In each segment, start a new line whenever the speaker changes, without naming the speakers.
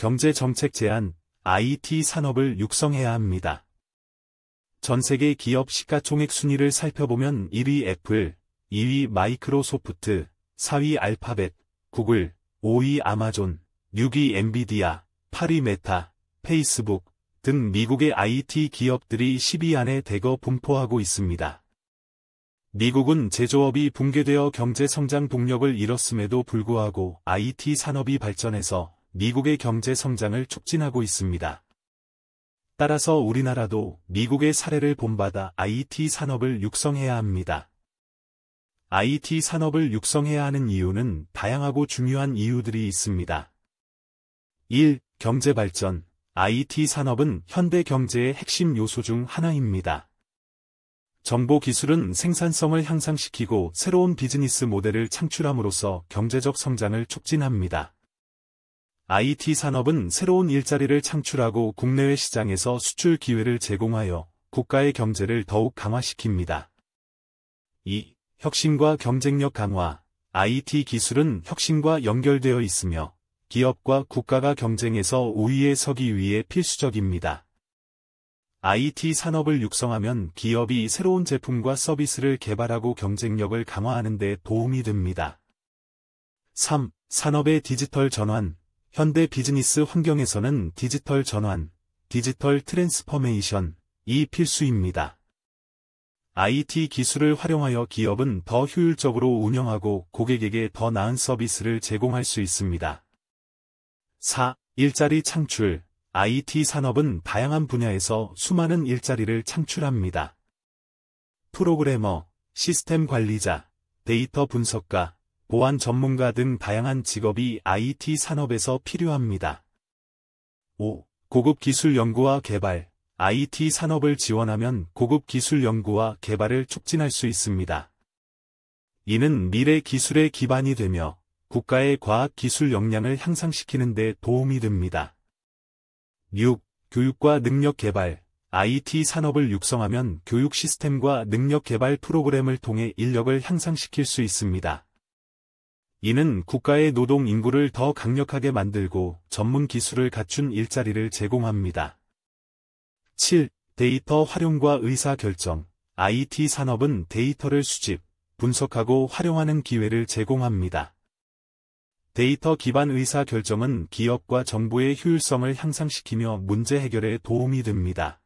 경제 정책 제안, IT 산업을 육성해야 합니다. 전 세계 기업 시가총액 순위를 살펴보면 1위 애플, 2위 마이크로소프트, 4위 알파벳, 구글, 5위 아마존, 6위 엔비디아, 8위 메타, 페이스북 등 미국의 IT 기업들이 10위 안에 대거 분포하고 있습니다. 미국은 제조업이 붕괴되어 경제 성장 동력을 잃었음에도 불구하고 IT 산업이 발전해서 미국의 경제 성장을 촉진하고 있습니다. 따라서 우리나라도 미국의 사례를 본받아 IT 산업을 육성해야 합니다. IT 산업을 육성해야 하는 이유는 다양하고 중요한 이유들이 있습니다. 1. 경제 발전. IT 산업은 현대 경제의 핵심 요소 중 하나입니다. 정보 기술은 생산성을 향상시키고 새로운 비즈니스 모델을 창출함으로써 경제적 성장을 촉진합니다. IT 산업은 새로운 일자리를 창출하고 국내외 시장에서 수출 기회를 제공하여 국가의 경제를 더욱 강화시킵니다. 2. 혁신과 경쟁력 강화 IT 기술은 혁신과 연결되어 있으며 기업과 국가가 경쟁에서 우위에 서기 위해 필수적입니다. IT 산업을 육성하면 기업이 새로운 제품과 서비스를 개발하고 경쟁력을 강화하는 데 도움이 됩니다. 3. 산업의 디지털 전환 현대 비즈니스 환경에서는 디지털 전환, 디지털 트랜스퍼메이션, 이 필수입니다. IT 기술을 활용하여 기업은 더 효율적으로 운영하고 고객에게 더 나은 서비스를 제공할 수 있습니다. 4. 일자리 창출 IT 산업은 다양한 분야에서 수많은 일자리를 창출합니다. 프로그래머, 시스템 관리자, 데이터 분석가, 보안 전문가 등 다양한 직업이 IT 산업에서 필요합니다. 5. 고급 기술 연구와 개발 IT 산업을 지원하면 고급 기술 연구와 개발을 촉진할 수 있습니다. 이는 미래 기술의 기반이 되며 국가의 과학 기술 역량을 향상시키는 데 도움이 됩니다. 6. 교육과 능력 개발 IT 산업을 육성하면 교육 시스템과 능력 개발 프로그램을 통해 인력을 향상시킬 수 있습니다. 이는 국가의 노동 인구를 더 강력하게 만들고 전문 기술을 갖춘 일자리를 제공합니다. 7. 데이터 활용과 의사결정 IT 산업은 데이터를 수집, 분석하고 활용하는 기회를 제공합니다. 데이터 기반 의사결정은 기업과 정부의 효율성을 향상시키며 문제 해결에 도움이 됩니다.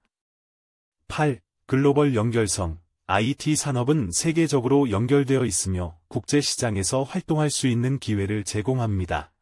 8. 글로벌 연결성 IT 산업은 세계적으로 연결되어 있으며 국제 시장에서 활동할 수 있는 기회를 제공합니다.